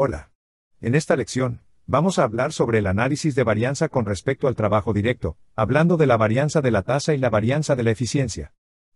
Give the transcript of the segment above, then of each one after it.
Hola. En esta lección, vamos a hablar sobre el análisis de varianza con respecto al trabajo directo, hablando de la varianza de la tasa y la varianza de la eficiencia.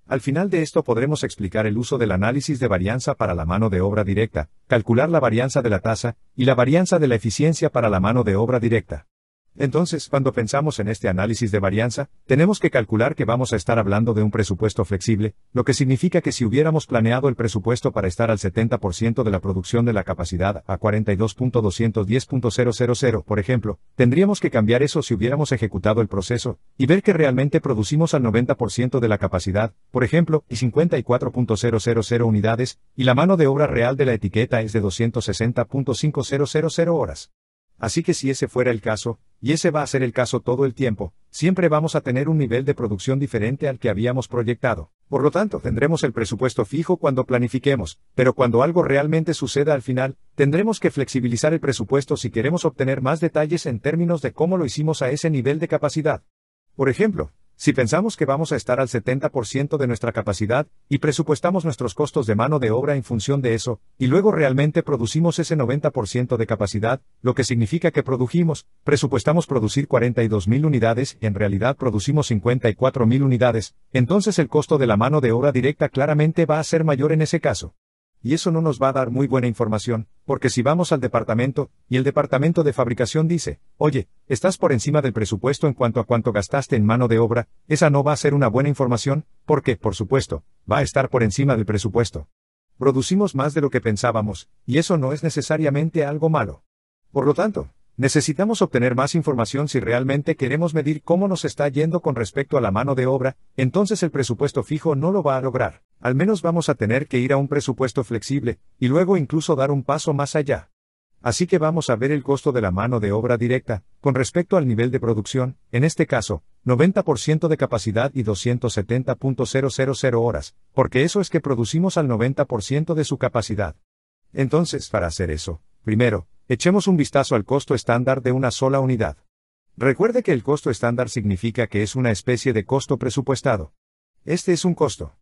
Al final de esto podremos explicar el uso del análisis de varianza para la mano de obra directa, calcular la varianza de la tasa, y la varianza de la eficiencia para la mano de obra directa. Entonces, cuando pensamos en este análisis de varianza, tenemos que calcular que vamos a estar hablando de un presupuesto flexible, lo que significa que si hubiéramos planeado el presupuesto para estar al 70% de la producción de la capacidad a 42.210.000, por ejemplo, tendríamos que cambiar eso si hubiéramos ejecutado el proceso, y ver que realmente producimos al 90% de la capacidad, por ejemplo, y 54.000 unidades, y la mano de obra real de la etiqueta es de 260.5000 horas. Así que si ese fuera el caso, y ese va a ser el caso todo el tiempo, siempre vamos a tener un nivel de producción diferente al que habíamos proyectado. Por lo tanto, tendremos el presupuesto fijo cuando planifiquemos, pero cuando algo realmente suceda al final, tendremos que flexibilizar el presupuesto si queremos obtener más detalles en términos de cómo lo hicimos a ese nivel de capacidad. Por ejemplo, si pensamos que vamos a estar al 70% de nuestra capacidad, y presupuestamos nuestros costos de mano de obra en función de eso, y luego realmente producimos ese 90% de capacidad, lo que significa que produjimos, presupuestamos producir 42.000 unidades en realidad producimos 54.000 unidades, entonces el costo de la mano de obra directa claramente va a ser mayor en ese caso y eso no nos va a dar muy buena información, porque si vamos al departamento, y el departamento de fabricación dice, oye, estás por encima del presupuesto en cuanto a cuánto gastaste en mano de obra, esa no va a ser una buena información, porque, por supuesto, va a estar por encima del presupuesto. Producimos más de lo que pensábamos, y eso no es necesariamente algo malo. Por lo tanto, necesitamos obtener más información si realmente queremos medir cómo nos está yendo con respecto a la mano de obra, entonces el presupuesto fijo no lo va a lograr al menos vamos a tener que ir a un presupuesto flexible, y luego incluso dar un paso más allá. Así que vamos a ver el costo de la mano de obra directa, con respecto al nivel de producción, en este caso, 90% de capacidad y 270.000 horas, porque eso es que producimos al 90% de su capacidad. Entonces, para hacer eso, primero, echemos un vistazo al costo estándar de una sola unidad. Recuerde que el costo estándar significa que es una especie de costo presupuestado. Este es un costo.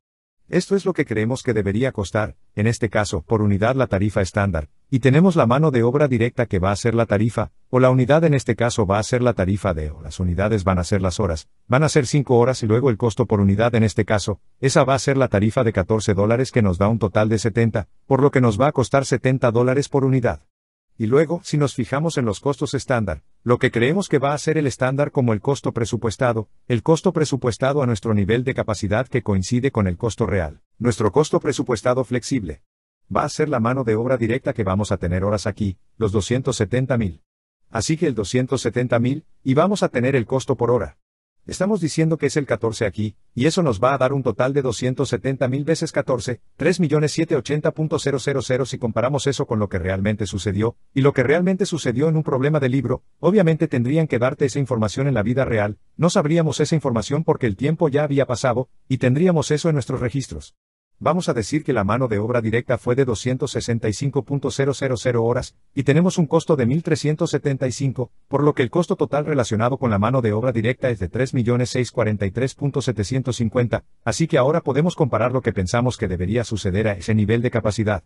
Esto es lo que creemos que debería costar, en este caso, por unidad la tarifa estándar, y tenemos la mano de obra directa que va a ser la tarifa, o la unidad en este caso va a ser la tarifa de, o las unidades van a ser las horas, van a ser 5 horas y luego el costo por unidad en este caso, esa va a ser la tarifa de 14 dólares que nos da un total de 70, por lo que nos va a costar 70 dólares por unidad. Y luego, si nos fijamos en los costos estándar, lo que creemos que va a ser el estándar como el costo presupuestado, el costo presupuestado a nuestro nivel de capacidad que coincide con el costo real, nuestro costo presupuestado flexible. Va a ser la mano de obra directa que vamos a tener horas aquí, los 270.000. Así que el 270.000, y vamos a tener el costo por hora, Estamos diciendo que es el 14 aquí, y eso nos va a dar un total de 270.000 veces 14, 3.780.000 si comparamos eso con lo que realmente sucedió, y lo que realmente sucedió en un problema de libro, obviamente tendrían que darte esa información en la vida real, no sabríamos esa información porque el tiempo ya había pasado, y tendríamos eso en nuestros registros. Vamos a decir que la mano de obra directa fue de 265.000 horas, y tenemos un costo de 1.375, por lo que el costo total relacionado con la mano de obra directa es de 3.643.750, así que ahora podemos comparar lo que pensamos que debería suceder a ese nivel de capacidad.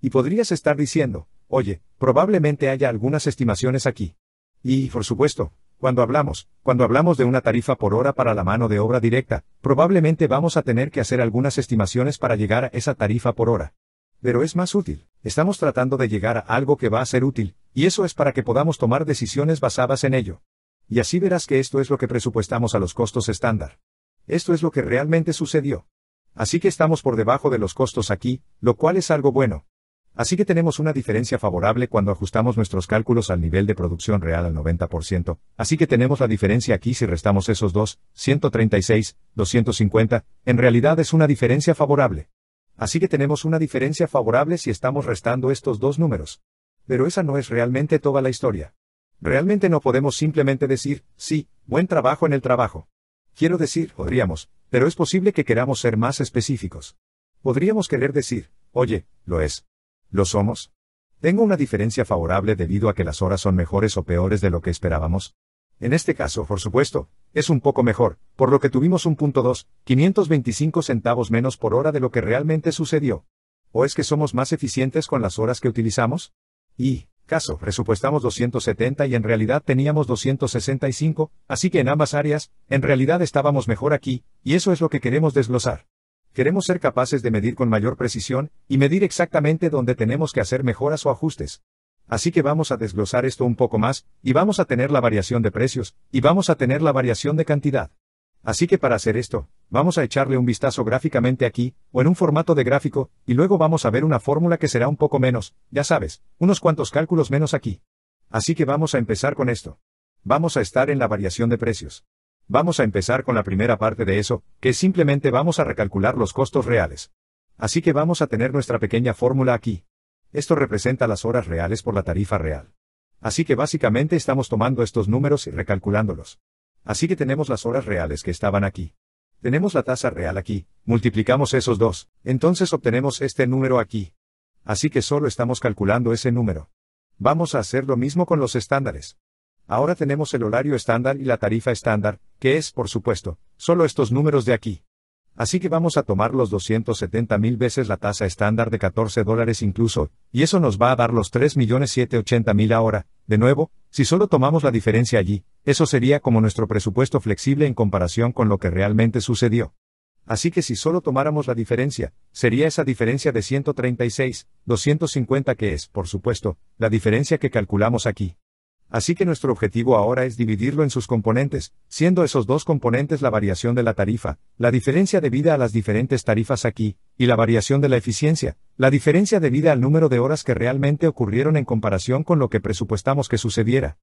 Y podrías estar diciendo, oye, probablemente haya algunas estimaciones aquí. Y, por supuesto, cuando hablamos, cuando hablamos de una tarifa por hora para la mano de obra directa, probablemente vamos a tener que hacer algunas estimaciones para llegar a esa tarifa por hora. Pero es más útil, estamos tratando de llegar a algo que va a ser útil, y eso es para que podamos tomar decisiones basadas en ello. Y así verás que esto es lo que presupuestamos a los costos estándar. Esto es lo que realmente sucedió. Así que estamos por debajo de los costos aquí, lo cual es algo bueno. Así que tenemos una diferencia favorable cuando ajustamos nuestros cálculos al nivel de producción real al 90%, así que tenemos la diferencia aquí si restamos esos dos, 136, 250, en realidad es una diferencia favorable. Así que tenemos una diferencia favorable si estamos restando estos dos números. Pero esa no es realmente toda la historia. Realmente no podemos simplemente decir, sí, buen trabajo en el trabajo. Quiero decir, podríamos, pero es posible que queramos ser más específicos. Podríamos querer decir, oye, lo es. ¿Lo somos? Tengo una diferencia favorable debido a que las horas son mejores o peores de lo que esperábamos. En este caso, por supuesto, es un poco mejor, por lo que tuvimos un punto 525 centavos menos por hora de lo que realmente sucedió. ¿O es que somos más eficientes con las horas que utilizamos? Y, caso, presupuestamos 270 y en realidad teníamos 265, así que en ambas áreas, en realidad estábamos mejor aquí, y eso es lo que queremos desglosar. Queremos ser capaces de medir con mayor precisión, y medir exactamente dónde tenemos que hacer mejoras o ajustes. Así que vamos a desglosar esto un poco más, y vamos a tener la variación de precios, y vamos a tener la variación de cantidad. Así que para hacer esto, vamos a echarle un vistazo gráficamente aquí, o en un formato de gráfico, y luego vamos a ver una fórmula que será un poco menos, ya sabes, unos cuantos cálculos menos aquí. Así que vamos a empezar con esto. Vamos a estar en la variación de precios. Vamos a empezar con la primera parte de eso, que simplemente vamos a recalcular los costos reales. Así que vamos a tener nuestra pequeña fórmula aquí. Esto representa las horas reales por la tarifa real. Así que básicamente estamos tomando estos números y recalculándolos. Así que tenemos las horas reales que estaban aquí. Tenemos la tasa real aquí, multiplicamos esos dos, entonces obtenemos este número aquí. Así que solo estamos calculando ese número. Vamos a hacer lo mismo con los estándares. Ahora tenemos el horario estándar y la tarifa estándar, que es, por supuesto, solo estos números de aquí. Así que vamos a tomar los 270 mil veces la tasa estándar de 14 dólares incluso, y eso nos va a dar los 3.780.000 ahora, de nuevo, si solo tomamos la diferencia allí, eso sería como nuestro presupuesto flexible en comparación con lo que realmente sucedió. Así que si solo tomáramos la diferencia, sería esa diferencia de 136,250 que es, por supuesto, la diferencia que calculamos aquí. Así que nuestro objetivo ahora es dividirlo en sus componentes, siendo esos dos componentes la variación de la tarifa, la diferencia debida a las diferentes tarifas aquí, y la variación de la eficiencia, la diferencia debida al número de horas que realmente ocurrieron en comparación con lo que presupuestamos que sucediera.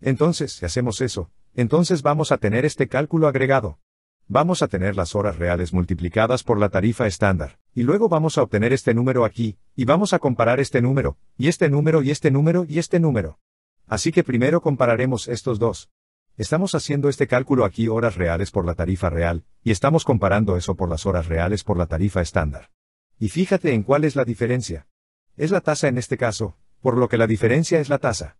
Entonces, si hacemos eso, entonces vamos a tener este cálculo agregado. Vamos a tener las horas reales multiplicadas por la tarifa estándar, y luego vamos a obtener este número aquí, y vamos a comparar este número, y este número y este número y este número. Así que primero compararemos estos dos. Estamos haciendo este cálculo aquí horas reales por la tarifa real, y estamos comparando eso por las horas reales por la tarifa estándar. Y fíjate en cuál es la diferencia. Es la tasa en este caso, por lo que la diferencia es la tasa.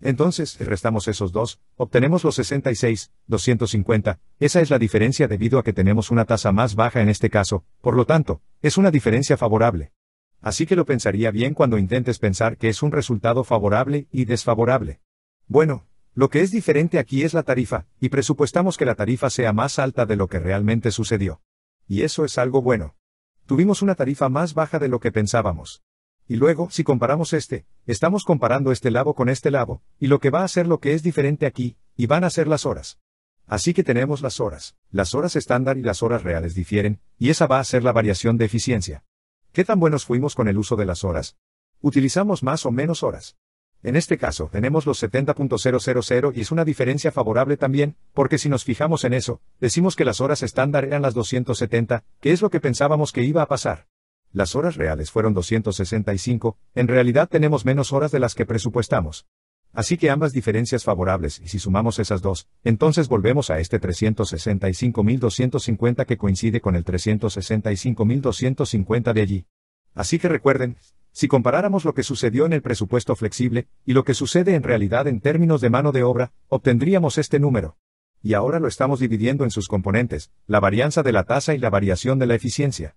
Entonces, restamos esos dos, obtenemos los 66, 250, esa es la diferencia debido a que tenemos una tasa más baja en este caso, por lo tanto, es una diferencia favorable así que lo pensaría bien cuando intentes pensar que es un resultado favorable y desfavorable. Bueno, lo que es diferente aquí es la tarifa, y presupuestamos que la tarifa sea más alta de lo que realmente sucedió. Y eso es algo bueno. Tuvimos una tarifa más baja de lo que pensábamos. Y luego, si comparamos este, estamos comparando este labo con este labo, y lo que va a ser lo que es diferente aquí, y van a ser las horas. Así que tenemos las horas, las horas estándar y las horas reales difieren, y esa va a ser la variación de eficiencia. ¿Qué tan buenos fuimos con el uso de las horas? Utilizamos más o menos horas. En este caso, tenemos los 70.000 y es una diferencia favorable también, porque si nos fijamos en eso, decimos que las horas estándar eran las 270, que es lo que pensábamos que iba a pasar. Las horas reales fueron 265, en realidad tenemos menos horas de las que presupuestamos. Así que ambas diferencias favorables y si sumamos esas dos, entonces volvemos a este 365.250 que coincide con el 365.250 de allí. Así que recuerden, si comparáramos lo que sucedió en el presupuesto flexible y lo que sucede en realidad en términos de mano de obra, obtendríamos este número. Y ahora lo estamos dividiendo en sus componentes, la varianza de la tasa y la variación de la eficiencia.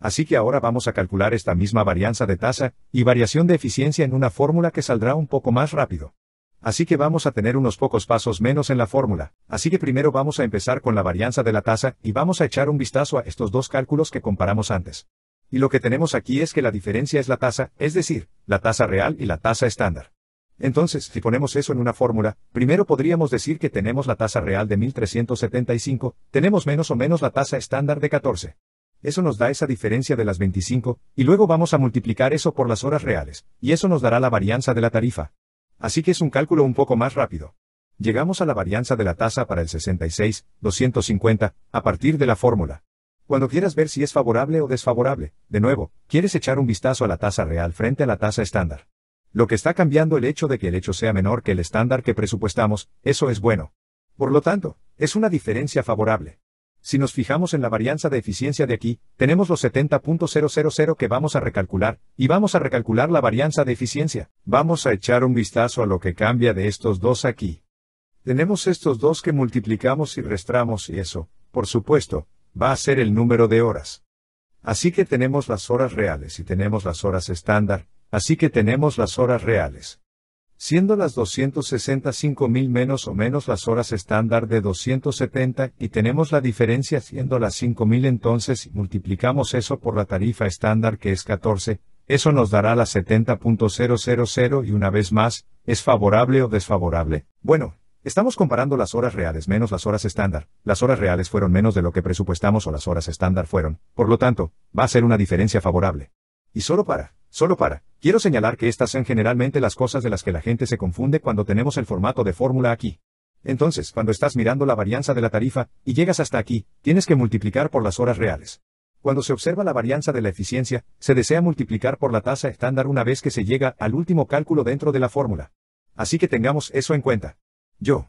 Así que ahora vamos a calcular esta misma varianza de tasa y variación de eficiencia en una fórmula que saldrá un poco más rápido. Así que vamos a tener unos pocos pasos menos en la fórmula. Así que primero vamos a empezar con la varianza de la tasa y vamos a echar un vistazo a estos dos cálculos que comparamos antes. Y lo que tenemos aquí es que la diferencia es la tasa, es decir, la tasa real y la tasa estándar. Entonces, si ponemos eso en una fórmula, primero podríamos decir que tenemos la tasa real de 1375, tenemos menos o menos la tasa estándar de 14. Eso nos da esa diferencia de las 25, y luego vamos a multiplicar eso por las horas reales, y eso nos dará la varianza de la tarifa. Así que es un cálculo un poco más rápido. Llegamos a la varianza de la tasa para el 66, 250, a partir de la fórmula. Cuando quieras ver si es favorable o desfavorable, de nuevo, quieres echar un vistazo a la tasa real frente a la tasa estándar. Lo que está cambiando el hecho de que el hecho sea menor que el estándar que presupuestamos, eso es bueno. Por lo tanto, es una diferencia favorable. Si nos fijamos en la varianza de eficiencia de aquí, tenemos los 70.000 que vamos a recalcular, y vamos a recalcular la varianza de eficiencia. Vamos a echar un vistazo a lo que cambia de estos dos aquí. Tenemos estos dos que multiplicamos y restramos y eso, por supuesto, va a ser el número de horas. Así que tenemos las horas reales y tenemos las horas estándar, así que tenemos las horas reales siendo las 265 mil menos o menos las horas estándar de 270 y tenemos la diferencia siendo las mil entonces multiplicamos eso por la tarifa estándar que es 14, eso nos dará las 70.000 y una vez más, es favorable o desfavorable. Bueno, Estamos comparando las horas reales menos las horas estándar. Las horas reales fueron menos de lo que presupuestamos o las horas estándar fueron, por lo tanto, va a ser una diferencia favorable. Y solo para Solo para, quiero señalar que estas son generalmente las cosas de las que la gente se confunde cuando tenemos el formato de fórmula aquí. Entonces, cuando estás mirando la varianza de la tarifa, y llegas hasta aquí, tienes que multiplicar por las horas reales. Cuando se observa la varianza de la eficiencia, se desea multiplicar por la tasa estándar una vez que se llega al último cálculo dentro de la fórmula. Así que tengamos eso en cuenta. Yo